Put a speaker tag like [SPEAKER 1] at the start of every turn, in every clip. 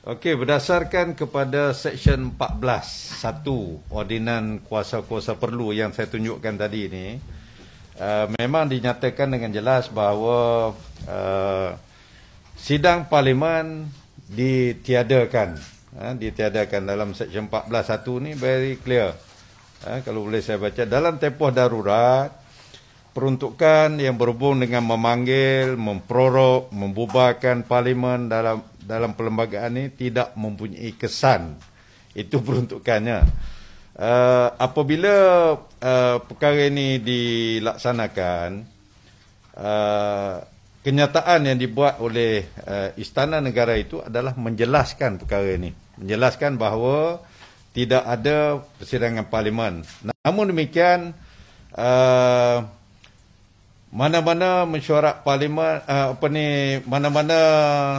[SPEAKER 1] Okey, berdasarkan kepada Seksyen 14.1 Ordinan Kuasa-Kuasa Perlu yang saya tunjukkan tadi ini uh, memang dinyatakan dengan jelas bahawa uh, sidang parlimen ditiadakan uh, ditiadakan dalam Seksyen 14.1 ni very clear uh, kalau boleh saya baca, dalam tempoh darurat peruntukan yang berhubung dengan memanggil memprorok, membubarkan parlimen dalam dalam perlembagaan ini tidak mempunyai kesan. Itu peruntukannya. Uh, apabila uh, perkara ini dilaksanakan, uh, kenyataan yang dibuat oleh uh, Istana Negara itu adalah menjelaskan perkara ini. Menjelaskan bahawa tidak ada persidangan parlimen. Namun demikian, uh, mana-mana mesyuarat parlimen uh, apa ni mana-mana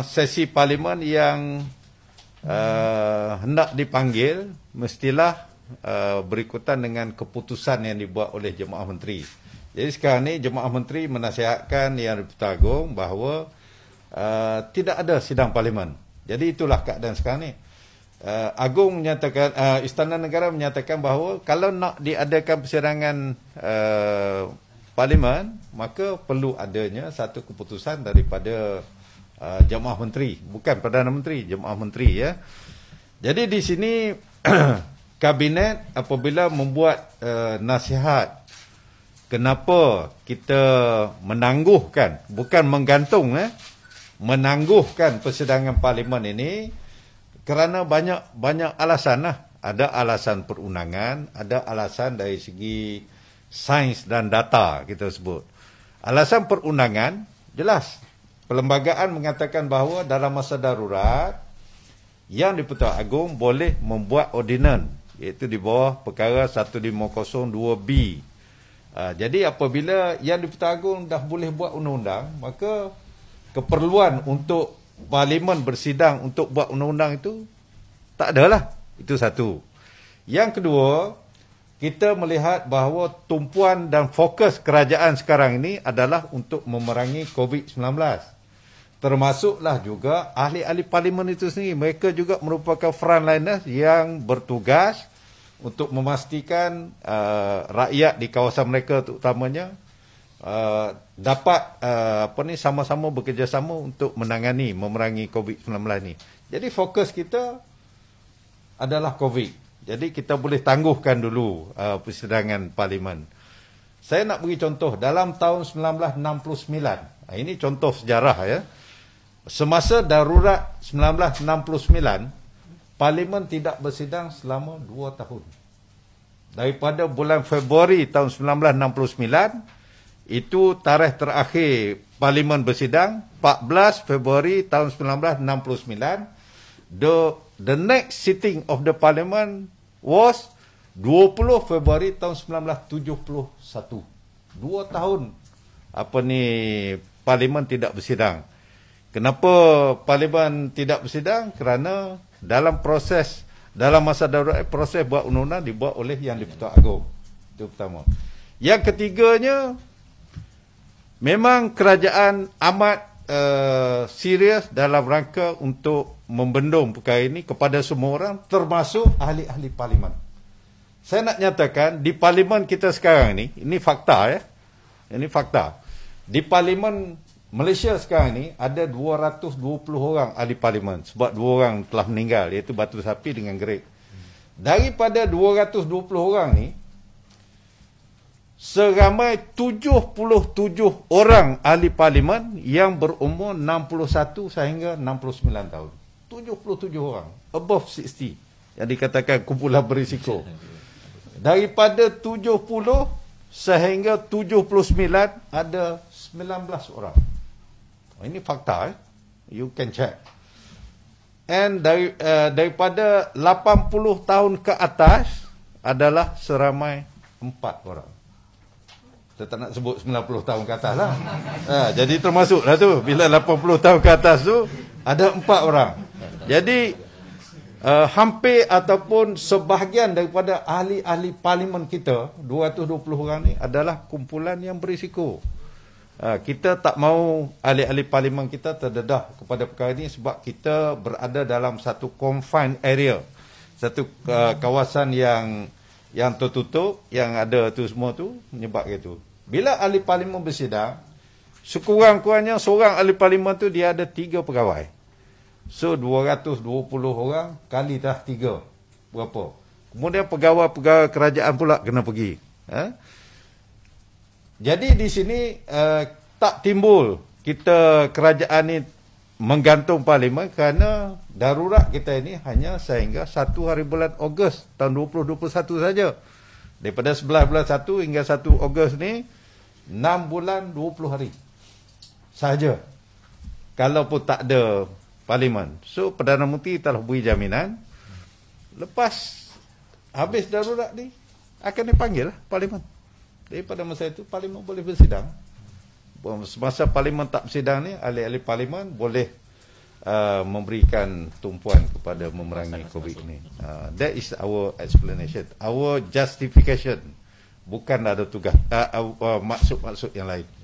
[SPEAKER 1] sesi parlimen yang uh, hendak dipanggil mestilah uh, berikutan dengan keputusan yang dibuat oleh jemaah menteri. Jadi sekarang ni jemaah menteri menasihatkan yang Agong bahawa uh, tidak ada sidang parlimen. Jadi itulah keadaan sekarang ni. Uh, Agung menyatakan uh, istana negara menyatakan bahawa kalau nak diadakan persidangan uh, parlimen maka perlu adanya satu keputusan daripada uh, jemaah menteri bukan perdana menteri jemaah menteri ya jadi di sini kabinet apabila membuat uh, nasihat kenapa kita menangguhkan bukan menggantung eh menangguhkan persidangan parlimen ini kerana banyak banyak alasan lah. ada alasan perundangan ada alasan dari segi sains dan data kita sebut. Alasan perundangan jelas. Perlembagaan mengatakan bahawa dalam masa darurat yang di-Pertuan Agong boleh membuat ordinan iaitu di bawah perkara 1502B. Ah, jadi apabila yang di-Pertuan Agong dah boleh buat undang-undang maka keperluan untuk parlimen bersidang untuk buat undang-undang itu tak adalah. Itu satu. Yang kedua, kita melihat bahawa tumpuan dan fokus kerajaan sekarang ini adalah untuk memerangi COVID-19. Termasuklah juga ahli-ahli parlimen itu sendiri. Mereka juga merupakan frontliners yang bertugas untuk memastikan uh, rakyat di kawasan mereka terutamanya uh, dapat uh, apa ni sama-sama bekerjasama untuk menangani memerangi COVID-19 ni. Jadi fokus kita adalah COVID. Jadi kita boleh tangguhkan dulu uh, persidangan parlimen. Saya nak bagi contoh dalam tahun 1969. Uh, ini contoh sejarah ya. Semasa darurat 1969, parlimen tidak bersidang selama 2 tahun. Daripada bulan Februari tahun 1969 itu tarikh terakhir parlimen bersidang 14 Februari tahun 1969 the next sitting of the parliament was 20 Februari tahun 1971. Dua tahun apa ni parlimen tidak bersidang. Kenapa parlimen tidak bersidang? Kerana dalam proses dalam masa darurat proses buat undang-undang dibuat oleh yang dipertua pertuan Itu pertama. Yang ketiganya memang kerajaan amat Eh, serius dalam rangka untuk membendung perkara ini kepada semua orang termasuk ahli-ahli parlimen. Saya nak nyatakan di parlimen kita sekarang ni, ini fakta ya. Ini fakta. Di parlimen Malaysia sekarang ni ada 220 orang ahli parlimen sebab dua orang telah meninggal iaitu Batu Sapi dengan Greg. Daripada 220 orang ni, seramai 77 orang ahli parlimen yang berumur 61 sehingga 69 tahun. 77 orang above 60 yang dikatakan kumpulan berisiko. Daripada 70 sehingga 79 ada 19 orang. Ini fakta eh. You can check. And dari uh, daripada 80 tahun ke atas adalah seramai 4 orang saya tak nak sebut 90 tahun ke atas lah. Ha, jadi termasuklah tu. Bila 80 tahun ke atas tu, ada empat orang. Jadi, uh, hampir ataupun sebahagian daripada ahli-ahli parlimen kita, 220 orang ni adalah kumpulan yang berisiko. Uh, kita tak mau ahli-ahli parlimen kita terdedah kepada perkara ini sebab kita berada dalam satu confined area. Satu uh, kawasan yang yang tertutup, yang ada tu semua tu menyebabkan itu. Bila ahli parlimen bersidang, sekurang-kurangnya seorang ahli parlimen tu dia ada tiga pegawai. So 220 orang kali dah tiga. Berapa? Kemudian pegawai-pegawai kerajaan pula kena pergi. Ha? Jadi di sini uh, tak timbul kita kerajaan ini menggantung parlimen kerana darurat kita ini hanya sehingga satu hari bulan Ogos tahun 2021 saja. Daripada 11 bulan 1 hingga 1 Ogos ni 6 bulan 20 hari saja kalau pun tak ada parlimen so perdana menteri telah beri jaminan lepas habis darurat ni akan dipanggil lah parlimen daripada masa itu parlimen boleh bersidang semasa parlimen tak bersidang ni ahli-ahli parlimen boleh uh, memberikan tumpuan kepada memerangi covid ni uh, that is our explanation our justification bukan ada tugas uh, uh, uh, maksud-maksud yang lain.